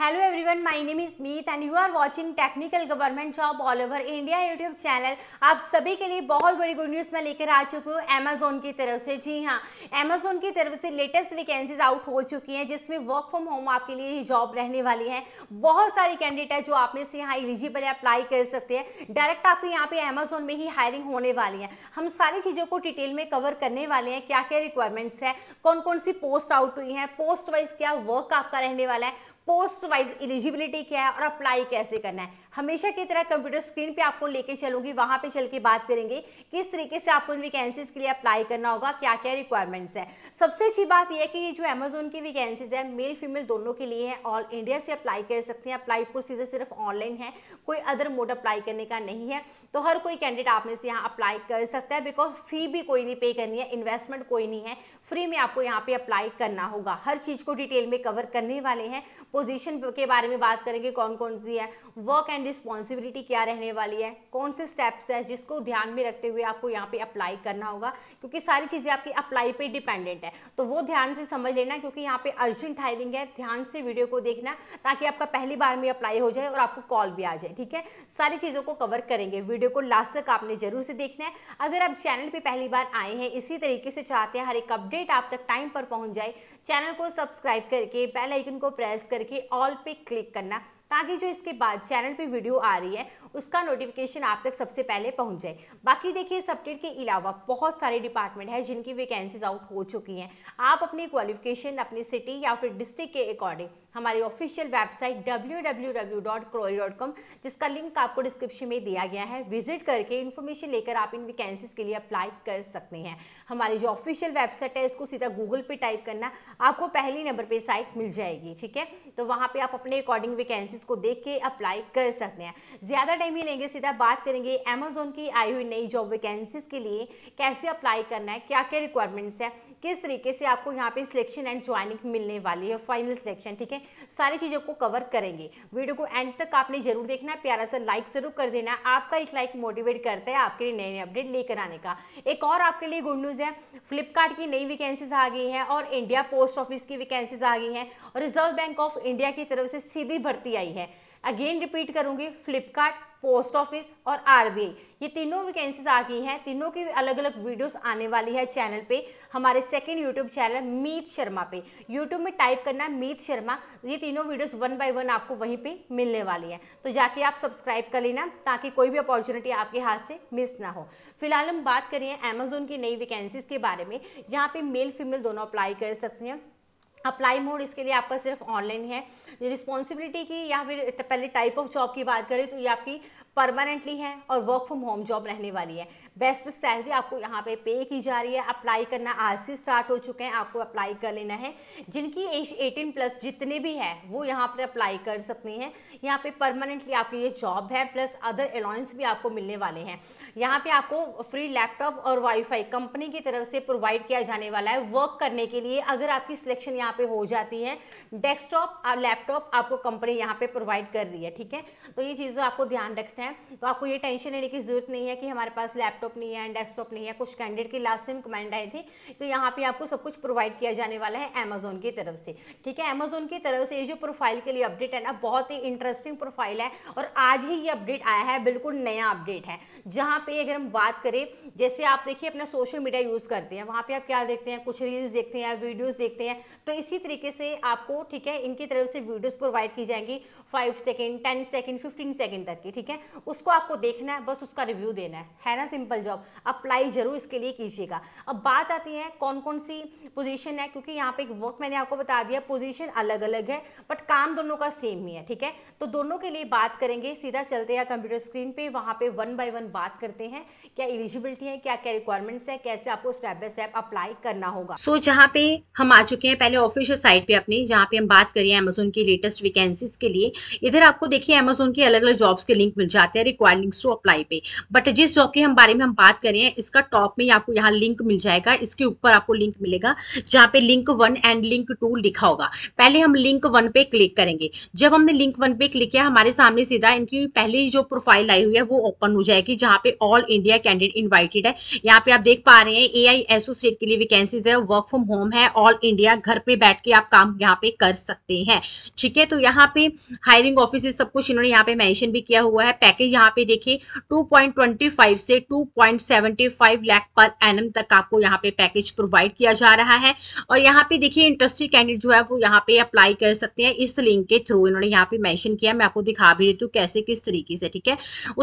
hello everyone my name is Meet and you are watching technical government job all over India YouTube channel आप सभी के लिए बहुत बड़ी गुड न्यूज़ मैं लेकर आ चुकी हूँ अमेजोन की तरफ से जी हाँ अमेजोन की तरफ से लेटेस्ट वैकेंसीज आउट हो चुकी हैं जिसमें वर्क फ्रॉम होम आपके लिए ही जॉब रहने वाली है बहुत सारे कैंडिडेट है जो आप में से यहाँ एलिजिबल अप्लाई कर सकते हैं डायरेक्ट आपको यहाँ पे अमेजोन में ही हायरिंग होने वाली है हम सारी चीज़ों को डिटेल में कवर करने वाले हैं क्या क्या रिक्वायरमेंट्स है कौन कौन सी पोस्ट आउट हुई है पोस्ट वाइज क्या वर्क आपका रहने वाला है पोस्ट वाइज एलिजिबिलिटी क्या है और अप्लाई कैसे करना है हमेशा की तरह कंप्यूटर स्क्रीन पे आपको लेके चलूंगी वहां पे चल के बात करेंगे किस तरीके से आपको इन वैकेंसीज के लिए अप्लाई करना होगा क्या क्या रिक्वायरमेंट्स है सबसे अच्छी बात यह है कि ये जो अमेजोन की वैकेंसीज है मेल फीमेल दोनों के लिए है ऑल इंडिया से अप्लाई कर सकते हैं अप्लाई प्रोसीजर सिर्फ ऑनलाइन है कोई अदर मोड अप्लाई करने का नहीं है तो हर कोई कैंडिडेट आप में से यहाँ अप्लाई कर सकता है बिकॉज फी भी कोई नहीं पे करनी है इन्वेस्टमेंट कोई नहीं है फ्री में आपको यहाँ पे अप्लाई करना होगा हर चीज़ को डिटेल में कवर करने वाले हैं पोजिशन के बारे में बात करेंगे कौन कौन सी है वर्क एंड रिस्पॉन्सिबिलिटी क्या रहने वाली है कौन से स्टेप्स है जिसको ध्यान में रखते हुए आपको यहाँ पे अप्लाई करना होगा क्योंकि सारी चीज़ें आपकी अप्लाई पे डिपेंडेंट है तो वो ध्यान से समझ लेना क्योंकि यहाँ पे अर्जेंट हायरिंग है ध्यान से वीडियो को देखना ताकि आपका पहली बार में अप्लाई हो जाए और आपको कॉल भी आ जाए ठीक है सारी चीज़ों को कवर करेंगे वीडियो को लास्ट तक आपने जरूर से देखना है अगर आप चैनल पर पहली बार आए हैं इसी तरीके से चाहते हैं हर एक अपडेट आप तक टाइम पर पहुँच जाए चैनल को सब्सक्राइब करके बेल आइकन को प्रेस करके ऑल पे क्लिक करना ताकि जो इसके बाद चैनल पे वीडियो आ रही है उसका नोटिफिकेशन आप तक सबसे पहले पहुंच जाए बाकी देखिए इस अपडेट के अलावा बहुत सारे डिपार्टमेंट हैं जिनकी वैकेंसीज आउट हो चुकी हैं आप अपनी क्वालिफिकेशन अपनी सिटी या फिर डिस्ट्रिक्ट के अकॉर्डिंग हमारी ऑफिशियल वेबसाइट डब्ल्यू जिसका लिंक आपको डिस्क्रिप्शन में दिया गया है विजिट करके इन्फॉर्मेशन लेकर आप इन वैकेंसीज के लिए अप्लाई कर सकते हैं हमारी जो ऑफिशियल वेबसाइट है इसको सीधा गूगल पे टाइप करना आपको पहली नंबर पे साइट मिल जाएगी ठीक है तो वहाँ पे आप अपने अकॉर्डिंग वैकेंसीज को देख के अप्लाई कर सकते हैं ज़्यादा ज़्यादा टाइम ही लेंगे सीधा बात करेंगे अमेजोन की आई हुई नई जॉब वैकेंसीज के लिए कैसे अप्लाई करना है क्या क्या रिक्वायरमेंट्स है किस तरीके से आपको यहाँ पे सिलेक्शन एंड ज्वाइनिंग मिलने वाली है फाइनल सिलेक्शन ठीक है सारी चीज़ों को कवर करेंगे वीडियो को एंड तक आपने जरूर देखना प्यारा सा लाइक जरूर कर देना आपका एक लाइक मोटिवेट करता है आपके लिए नए नए अपडेट लेकर आने का एक और आपके लिए गुड न्यूज़ है फ्लिपकार्ट की नई वैकेंसीज आ गई हैं और इंडिया पोस्ट ऑफिस की वैकेंसीज आ गई हैं रिजर्व बैंक ऑफ इंडिया की तरफ से सीधी भर्ती आई है अगेन रिपीट करूंगी फ्लिपकार्ट पोस्ट ऑफिस और आरबीआई ये तीनों वैकेंसीज आ गई हैं तीनों की अलग अलग वीडियोस आने वाली है चैनल पे हमारे second YouTube channel Meet Sharma पे यूट्यूब में टाइप करना है मीत शर्मा ये तीनों वीडियोस वन बाय वन आपको वहीं पे मिलने वाली है तो जाके आप सब्सक्राइब कर लेना ताकि कोई भी अपॉर्चुनिटी आपके हाथ से मिस ना हो फिलहाल हम बात करें अमेजोन की नई वैकेंसीज के बारे में जहाँ पे मेल फीमेल दोनों अप्लाई कर सकते हैं अप्लाई मोड इसके लिए आपका सिर्फ ऑनलाइन है रिस्पॉन्सिबिलिटी की या फिर पहले टाइप ऑफ जॉब की बात करें तो ये आपकी परमानेंटली है और वर्क फ्रॉम होम जॉब रहने वाली है बेस्ट सैलरी आपको यहाँ पे पे की जा रही है अप्लाई करना आज से स्टार्ट हो चुके हैं आपको अप्लाई कर लेना है जिनकी एज 18 प्लस जितने भी है वो यहाँ पर अप्लाई कर सकती हैं यहाँ पे परमानेंटली आपकी ये जॉब है प्लस अदर अलाउंस भी आपको मिलने वाले हैं यहाँ पे आपको फ्री लैपटॉप और वाईफाई कंपनी की तरफ से प्रोवाइड किया जाने वाला है वर्क करने के लिए अगर आपकी सिलेक्शन यहाँ पे हो जाती है डेस्कटॉप लैपटॉप आपको कंपनी यहाँ पे प्रोवाइड कर रही है ठीक है तो ये चीज़ों आपको ध्यान रखना है हैं तो आपको ये टेंशन लेने की ज़रूरत नहीं है कि हमारे पास लैपटॉप नहीं है डेस्कटॉप नहीं है कुछ कैंडिडेट की लास्ट टाइम कमेंट आई थी तो यहाँ पे आपको सब कुछ प्रोवाइड किया जाने वाला है अमेजोन की तरफ से ठीक है अमेजोन की तरफ से ये जो प्रोफाइल के लिए अपडेट है ना बहुत ही इंटरेस्टिंग प्रोफाइल है और आज ही ये अपडेट आया है बिल्कुल नया अपडेट है जहाँ पे अगर हम बात करें जैसे आप देखिए अपना सोशल मीडिया यूज़ करते हैं वहाँ पे आप क्या देखते हैं कुछ रील्स देखते हैं वीडियोज देखते हैं तो इसी तरीके से आपको ठीक है इनकी तरफ से वीडियोज प्रोवाइड की जाएंगी five second ten second fifteen second तक की ठीक है उसको आपको देखना है बस उसका रिव्यू देना है है ना सिंपल जॉब अप्लाई जरूर इसके लिए कीजिएगा अब बात आती है कौन कौन सी पोजीशन है क्योंकि यहाँ पे एक वर्क मैंने आपको बता दिया पोजीशन अलग अलग है बट काम दोनों का सेम ही है ठीक है तो दोनों के लिए बात करेंगे सीधा चलते हैं कंप्यूटर स्क्रीन पर वहाँ पर वन बाई वन बात करते हैं क्या एलिजिबिलिटी है क्या क्या रिक्वायरमेंट्स है कैसे आपको स्टेप बाय स्टेप अप्लाई करना होगा सो जहाँ पे हम आ चुके हैं पहले ऑफिशियल साइट पे अपनी जहाँ पे हम बात करिए अमेजोन की लेटेस्ट वैकेंसीज के लिए इधर आपको देखिए अमेजोन की अलग अलग जॉब्स के लिंक मिल जाते आते हैं रिक्वायरमेंट्स टू अप्लाई पे बट जिस जॉब के हम बारे में हम बात करें इसका टॉप में आपको यहाँ लिंक मिल जाएगा इसके ऊपर आपको लिंक मिलेगा जहाँ पे link one and link two लिखा होगा पहले हम लिंक वन पे क्लिक करेंगे जब हमने लिंक वन पे क्लिक किया हमारे सामने सीधा इनकी पहली जो प्रोफाइल आई हुई है वो ओपन हो जाएगी जहाँ पे ऑल इंडिया कैंडिडेट इन्वाइटेड है यहाँ पे आप देख पा रहे हैं ए आई एसोसिएट के लिए वैकेंसीज है वर्क फ्रॉम होम है ऑल इंडिया घर पे बैठ के आप काम यहाँ पे कर सकते हैं ठीक है तो यहाँ पे हायरिंग ऑफिस सब कुछ इन्होंने यहाँ पे मैंशन भी किया हुआ है पैकेज यहाँ पे देखिए 2.25 से 2.75 लाख पर एनम तक आपको यहाँ पे पैकेज प्रोवाइड किया जा रहा है और यहाँ पे देखिए इंटरेस्टेड कैंडिडेट जो है वो यहाँ पे अप्लाई कर सकते हैं इस लिंक के थ्रू इन्होंने यहाँ पे मैंशन किया मैं आपको दिखा भी देती हूँ कैसे किस तरीके से ठीक है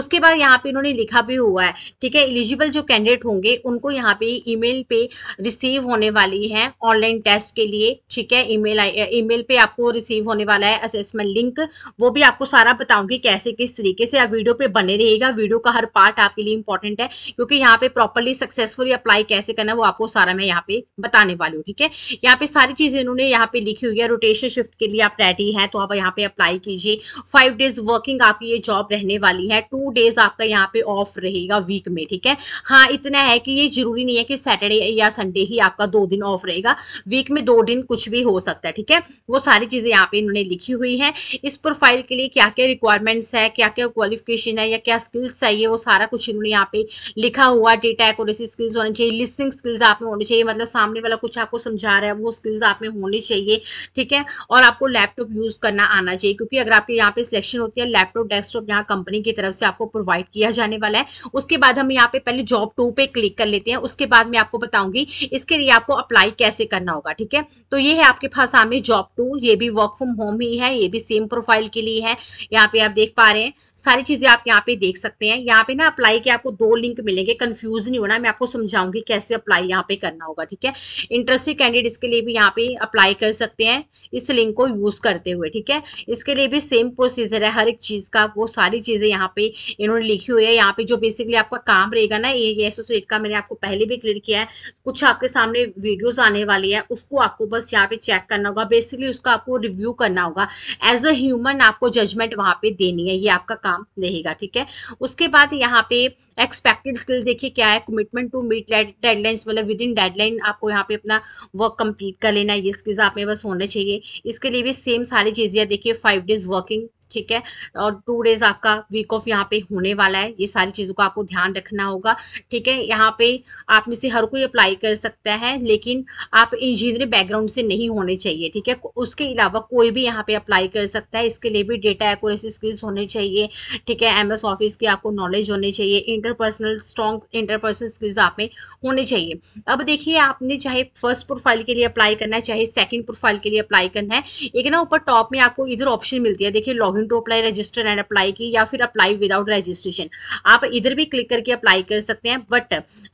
उसके बाद यहाँ पे इन्होंने लिखा भी हुआ है ठीक है इलिजिबल जो कैंडिडेट होंगे उनको यहाँ पे ईमेल पे रिसीव होने वाली है ऑनलाइन टेस्ट के लिए ठीक है ईमेल ईमेल पे आपको रिसीव होने वाला है असेसमेंट लिंक वो भी आपको सारा बताऊंगी कैसे किस तरीके से अब वीडियो पे बने रहेगा वीडियो का हर पार्ट आपके लिए इंपॉर्टेंट है क्योंकि यहाँ पे प्रॉपरली सक्सेसफुली अप्लाई कैसे करना है वो आपको सारा मैं यहाँ पे बताने वाली हूँ ठीक है यहाँ पे सारी चीजें इन्होंने यहाँ पे लिखी हुई है रोटेशन शिफ्ट के लिए आप रेडी है तो आप यहाँ पे अप्लाई कीजिए फाइव डेज वर्किंग आपकी ये जॉब रहने वाली है टू डेज आपका यहाँ पे ऑफ रहेगा वीक में ठीक है हाँ इतना है कि ये जरूरी नहीं है कि सैटरडे या संडे ही आपका दो दिन ऑफ रहेगा वीक में दो दिन कुछ भी हो सकता है ठीक है वो सारी चीजें यहाँ पे इन्होंने लिखी हुई है इस प्रोफाइल के लिए क्या क्या रिक्वायरमेंट्स है क्या क्या क्वालिफिक क्वालिफिकेशन है या क्या स्किल्स चाहिए वो सारा कुछ इन्होंने यहाँ पे लिखा हुआ डेटा एक्यूरेसी स्किल्स होनी चाहिए लिस्टिंग स्किल्स आप में होनी चाहिए मतलब सामने वाला कुछ आपको समझा रहा है वो स्किल्स आप में होनी चाहिए ठीक है और आपको लैपटॉप यूज करना आना चाहिए क्योंकि अगर आपके यहाँ पे सिलेक्शन होती है लैपटॉप डेस्कटॉप यहाँ कंपनी की तरफ से आपको प्रोवाइड किया जाने वाला है उसके बाद हम यहाँ पे पहले जॉब टू पे क्लिक कर लेते हैं उसके बाद मैं आपको बताऊंगी इसके लिए आपको अप्लाई कैसे करना होगा ठीक है तो ये है आपके पास सामने जॉब टू ये भी वर्क फ्रॉम होम ही है ये भी सेम प्रोफाइल के लिए है यहाँ पे आप देख पा रहे हैं सारी चीजें आप यहाँ पे देख सकते हैं यहाँ पे ना अप्लाई के आपको दो लिंक मिलेंगे कंफ्यूज नहीं होना मैं आपको समझाऊंगी कैसे अप्लाई यहाँ पे करना होगा ठीक है इंटरेस्टेड कैंडिडेट्स के लिए भी यहाँ पे अप्लाई कर सकते हैं इस लिंक को यूज करते हुए ठीक है इसके लिए भी सेम प्रोसीजर है हर एक चीज का वो सारी चीजें यहाँ पे इन्होंने लिखी हुई है यहाँ पे जो बेसिकली आपका काम रहेगा ना ये एसोसिएट का मैंने आपको पहले भी क्लियर किया है कुछ आपके सामने वीडियोज आने वाली है उसको आपको बस यहाँ पे चेक करना होगा बेसिकली उसका आपको रिव्यू करना होगा एज अ ह्यूमन आपको जजमेंट वहां पर देनी है ये आपका काम रहेगा ठीक है उसके बाद यहाँ पे एक्सपेक्टेड स्किल्स देखिए क्या है कमिटमेंट टू मीट डेडलाइंस मतलब विद इन डेडलाइन आपको यहाँ पे अपना वर्क कंप्लीट कर लेना ये स्किल्स आप में बस होने चाहिए इसके लिए भी सेम सारी चीज़ें देखिए फाइव डेज वर्किंग ठीक है और टू डेज आपका वीक ऑफ यहाँ पे होने वाला है ये सारी चीज़ों का आपको ध्यान रखना होगा ठीक है यहाँ पे आप में से हर कोई अप्लाई कर सकता है लेकिन आप इंजीनियरिंग बैकग्राउंड से नहीं होने चाहिए ठीक है उसके अलावा कोई भी यहाँ पे अप्लाई कर सकता है इसके लिए भी डेटा एक्यूरेसी स्किल्स होने चाहिए ठीक है एम ऑफिस की आपको नॉलेज होने चाहिए इंटरपर्सनल स्ट्रॉन्ग इंटरपर्सनल स्किल्स आप में होने चाहिए अब देखिए आपने चाहे फर्स्ट प्रोफाइल के लिए अप्लाई करना है चाहे सेकेंड प्रोफाइल के लिए अप्लाई करना है एक ना ऊपर टॉप में आपको इधर ऑप्शन मिलती है देखिए log don't to apply register and apply की या फिर अप्लाई विदाउट रजिस्ट्रेशन आप इधर भी क्लिक करके अप्लाई कर सकते हैं बट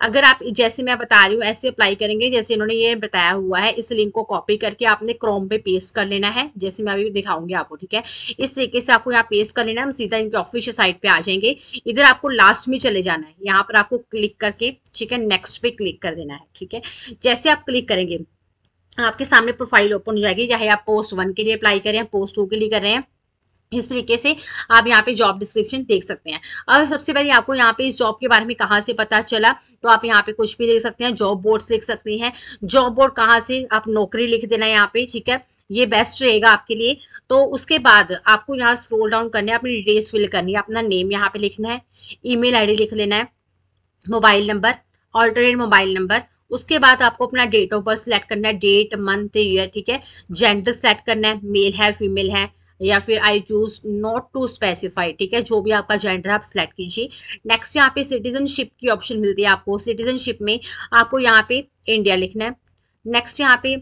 अगर आप जैसे मैं बता रही हूँ ऐसे अप्लाई करेंगे जैसे इन्होंने ये बताया हुआ है इस लिंक को कॉपी करके आपने क्रोम पे पेस्ट कर लेना है जैसे मैं अभी दिखाऊंगी आपको ठीक है इस तरीके से आपको यहाँ पेस्ट कर लेना है हम सीधा इनके ऑफिशियल साइट पे आ जाएंगे इधर आपको लास्ट में चले जाना है यहाँ पर आपको क्लिक करके ठीक है नेक्स्ट पे क्लिक कर देना है ठीक है जैसे आप क्लिक करेंगे आपके सामने प्रोफाइल ओपन हो जाएगी चाहे आप पोस्ट वन के लिए अप्लाई करें पोस्ट टू के लिए कर रहे हैं इस तरीके से आप यहाँ पे जॉब डिस्क्रिप्शन देख सकते हैं अब सबसे पहले आपको यहाँ पे इस जॉब के बारे में कहाँ से पता चला तो आप यहाँ पे कुछ भी देख सकते हैं जॉब बोर्ड लिख सकते हैं जॉब बोर्ड कहाँ से आप नौकरी लिख देना है यहाँ पे ठीक है ये बेस्ट रहेगा आपके लिए तो उसके बाद आपको यहाँ स्क्रोल डाउन करना है अपनी डिटेल्स फिल करनी है अपना नेम यहाँ पे लिखना है ईमेल आईडी लिख लेना है mobile number alternate mobile number उसके बाद आपको अपना डेट ऑफ बर्थ सेलेक्ट करना है डेट मंथ ईयर ठीक है जेंडर सेलेक्ट करना है मेल है फीमेल है या फिर I choose not to specify ठीक है जो भी आपका जेंडर आप सेलेक्ट कीजिए नेक्स्ट यहाँ पे सिटीजनशिप की ऑप्शन मिलती है आपको सिटीजनशिप में आपको यहाँ पे इंडिया लिखना है नेक्स्ट यहाँ पे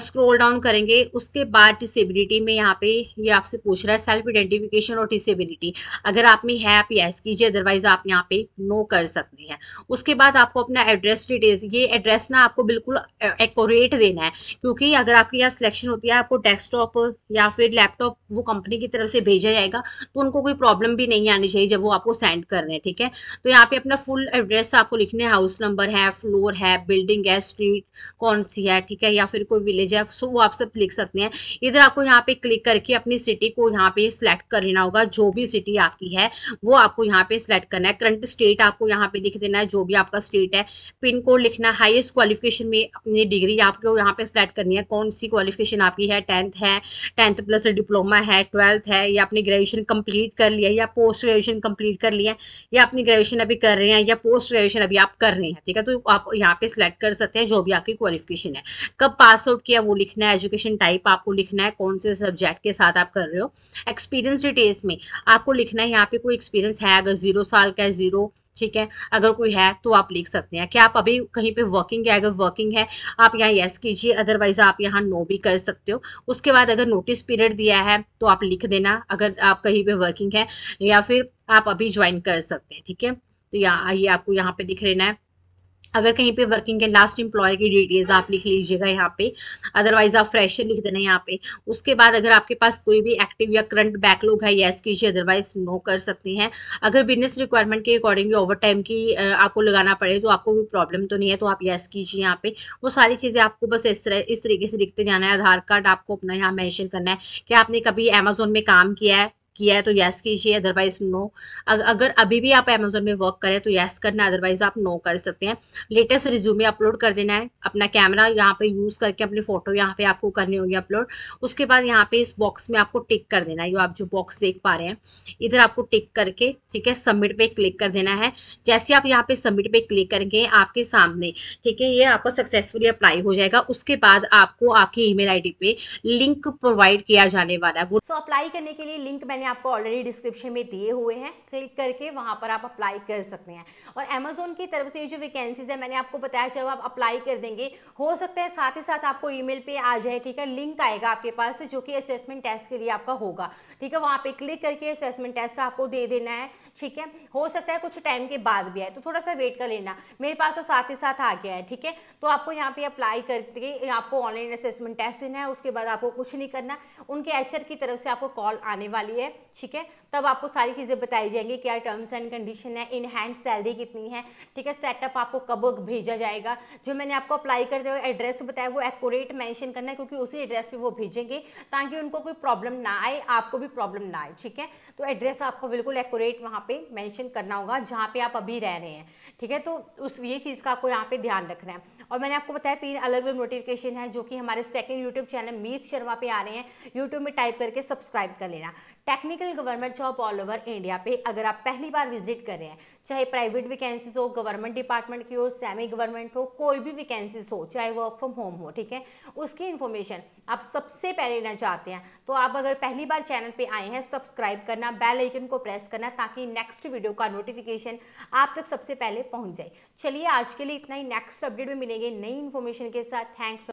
स्क्रोल डाउन करेंगे उसके बाद डिसेबिलिटी में यहाँ पे ये यह आपसे पूछ रहा है सेल्फ आइडेंटिफिकेशन और डिसेबिलिटी अगर आप में है आप येस कीजिए अदरवाइज आप यहाँ पे नो कर सकते हैं उसके बाद आपको अपना एड्रेस डिटेल्स ये एड्रेस ना आपको बिल्कुल एकोरेट देना है क्योंकि अगर आपके यहाँ सिलेक्शन होती है आपको डेस्कटॉप या फिर लैपटॉप वो कंपनी की तरफ से भेजा जाएगा तो उनको कोई प्रॉब्लम भी नहीं आनी चाहिए जब वो आपको सेंड कर रहे हैं ठीक है तो यहाँ पे अपना फुल एड्रेस आपको लिखना है हाउस नंबर है फ्लोर है बिल्डिंग है स्ट्रीट कौन सी है है ठीक है या फिर कोई विलेज है सो वो आप सब लिख सकते हैं इधर आपको यहाँ पे क्लिक करके अपनी सिटी को यहाँ पे सिलेक्ट कर लेना होगा जो भी सिटी आपकी है वो आपको यहाँ पे सिलेक्ट करना है करंट स्टेट आपको यहाँ पे लिख देना है जो भी आपका स्टेट है पिन कोड लिखना हाईएस्ट क्वालिफिकेशन में अपनी डिग्री आपको यहाँ पे सिलेक्ट करनी है कौन सी क्वालिफिकेशन आपकी है टेंथ है टेंथ प्लस डिप्लोमा है ट्वेल्थ है या अपनी ग्रेजुएशन कंप्लीट कर लिया या पोस्ट ग्रेजुएशन कंप्लीट कर लिया या अपनी ग्रेजुएशन अभी कर रहे हैं या पोस्ट ग्रेजुएशन अभी आप कर रहे हैं ठीक है तो आप यहाँ पे सिलेक्ट कर सकते हैं जो भी आपकी क्वालिफिकेशन टीचिंग है कब पास आउट किया वो लिखना है एजुकेशन टाइप आपको लिखना है कौन से सब्जेक्ट के साथ आप कर रहे हो एक्सपीरियंस डिटेल्स में आपको लिखना है यहाँ पे कोई एक्सपीरियंस है अगर जीरो साल का है जीरो ठीक है अगर कोई है तो आप लिख सकते हैं क्या आप अभी कहीं पे वर्किंग है अगर वर्किंग है आप यहाँ यस कीजिए अदरवाइज आप यहाँ नो भी कर सकते हो उसके बाद अगर नोटिस पीरियड दिया है तो आप लिख देना अगर आप कहीं पे वर्किंग है या फिर आप अभी ज्वाइन कर सकते हैं ठीक है तो यहाँ ये आपको यहाँ पे लिख लेना है अगर कहीं पे वर्किंग के लास्ट इंप्लॉय की डिटेल्स आप लिख लीजिएगा यहाँ पे अदरवाइज आप फ्रेशर लिख देना यहाँ पे उसके बाद अगर आपके पास कोई भी एक्टिव या करंट बैकलॉग है येस कीजिए अदरवाइज नो कर सकते हैं अगर बिजनेस रिक्वायरमेंट के अकॉर्डिंगली ओवर टाइम की आपको लगाना पड़े तो आपको कोई प्रॉब्लम तो नहीं है तो आप येस कीजिए यहाँ पे वो सारी चीज़ें आपको बस इस तरह इस तरीके से लिखते जाना है आधार कार्ड आपको अपना यहाँ मैंशन करना है कि आपने कभी अमेजोन में काम किया है किया है तो यस कीजिए अदरवाइज नो अगर अभी भी आप अमेजोन में वर्क करें तो यस करना अदरवाइज आप नो कर सकते हैं लेटेस्ट रिज्यूमे अपलोड कर देना है अपना कैमरा यहाँ पे यूज़ करके अपनी फोटो यहाँ पे आपको करनी होगी अपलोड उसके बाद यहाँ पे इस बॉक्स में आपको टिक कर देना है जो आप जो बॉक्स देख पा रहे हैं इधर आपको टिक करके ठीक है सबमिट पे क्लिक कर देना है जैसे आप यहाँ पे सबमिट पे क्लिक करेंगे आपके सामने ठीक है ये आपको सक्सेसफुली अप्लाई हो जाएगा उसके बाद आपको आपकी ईमेल आईडी पे लिंक प्रोवाइड किया जाने वाला है वो सो अप्लाई करने के लिए लिंक मैंने मैंने आपको ऑलरेडी डिस्क्रिप्शन में दिए हुए हैं क्लिक करके वहाँ पर आप अप्लाई कर सकते हैं और अमेजोन की तरफ से ये जो वैकेंसीज है मैंने आपको बताया जब आप अप्लाई कर देंगे हो सकता है साथ ही साथ आपको ई पे आ जाए ठीक है लिंक आएगा आपके पास जो कि असेसमेंट टेस्ट के लिए आपका होगा ठीक है वहाँ पर क्लिक करके असेसमेंट टेस्ट आपको दे देना है ठीक है हो सकता है कुछ टाइम के बाद भी आए तो थोड़ा सा वेट कर लेना मेरे पास तो साथ ही साथ आ गया है ठीक है तो आपको यहाँ पे अप्लाई करके आपको ऑनलाइन असेसमेंट टेस्ट देना है उसके बाद आपको कुछ नहीं करना उनके एच की तरफ से आपको कॉल आने वाली है है ठीक है तब आपको सारी चीज़ें बताई जाएंगी क्या टर्म्स एंड कंडीशन है इन हैंड सैलरी कितनी है ठीक है सेटअप आपको कब भेजा जाएगा जो मैंने आपको अप्लाई करते हुए एड्रेस बताया वो एक्यूरेट मेंशन करना है क्योंकि उसी एड्रेस पे वो भेजेंगे ताकि उनको कोई प्रॉब्लम ना आए आपको भी प्रॉब्लम ना आए ठीक है तो एड्रेस आपको बिल्कुल एक्यूरेट वहाँ पर मैंशन करना होगा जहाँ पर आप अभी रह रहे हैं ठीक है तो उस ये चीज़ का आपको यहाँ पर ध्यान रखना है और मैंने आपको बताया तीन अलग अलग नोटिफिकेशन है जो कि हमारे second YouTube channel Meet Sharma पे आ रहे हैं यूट्यूब में टाइप करके सब्सक्राइब कर लेना technical government job all over India पे अगर आप पहली बार विजिट कर रहे हैं चाहे प्राइवेट वैकेंसीज हो गवर्नमेंट डिपार्टमेंट की हो सेमी गवर्नमेंट हो कोई भी वैकेंसीज हो चाहे वर्क फ्रॉम होम हो ठीक है उसकी इन्फॉर्मेशन आप सबसे पहले लेना चाहते हैं तो आप अगर पहली बार चैनल पे आए हैं सब्सक्राइब करना बेल आइकन को प्रेस करना ताकि नेक्स्ट वीडियो का नोटिफिकेशन आप तक सबसे पहले पहुंच जाए चलिए आज के लिए इतना ही नेक्स्ट अपडेट में मिलेंगे नई इन्फॉर्मेशन के साथ थैंक्स